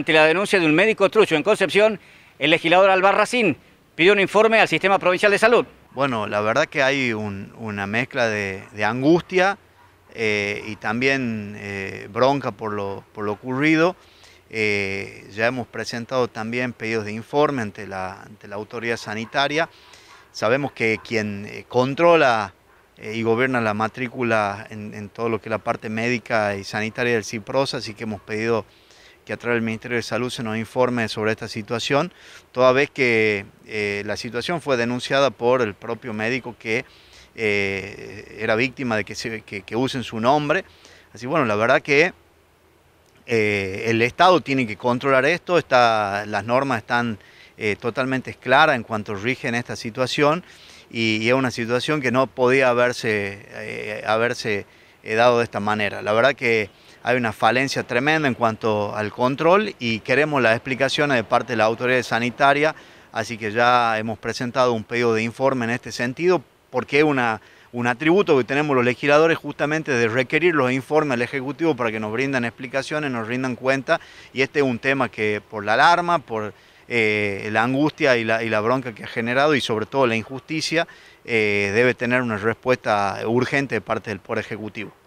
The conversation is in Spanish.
Ante la denuncia de un médico trucho en Concepción, el legislador Albarracín pidió un informe al Sistema Provincial de Salud. Bueno, la verdad que hay una mezcla de, angustia eh, y también eh, bronca por lo, ocurrido. Eh, ya hemos presentado también pedidos de informe ante la, autoridad sanitaria. Sabemos que quien controla y gobierna la matrícula en, en, todo lo que es la parte médica y sanitaria del CIPROSA, así que hemos pedido que a través del Ministerio de Salud se nos informe sobre esta situación, toda vez que eh, la situación fue denunciada por el propio médico que eh, era víctima de que, usen su nombre. Así bueno, la verdad que eh, el Estado tiene que controlar esto, está, las normas están totalmente claras en cuanto rigen esta situación y, es una situación que no podía haberse, haberse dado de esta manera. La verdad que hay una falencia tremenda en cuanto al control y queremos las explicaciones de parte de la autoridad sanitaria, así que ya hemos presentado un pedido de informe en este sentido, porque es un atributo que tenemos los legisladores justamente de requerir los informes al Ejecutivo para que nos brindan explicaciones, nos rindan cuenta, y este es un tema que por la alarma, por... Eh, la angustia y la, bronca que ha generado y sobre todo la injusticia eh, debe tener una respuesta urgente de parte del Poder Ejecutivo.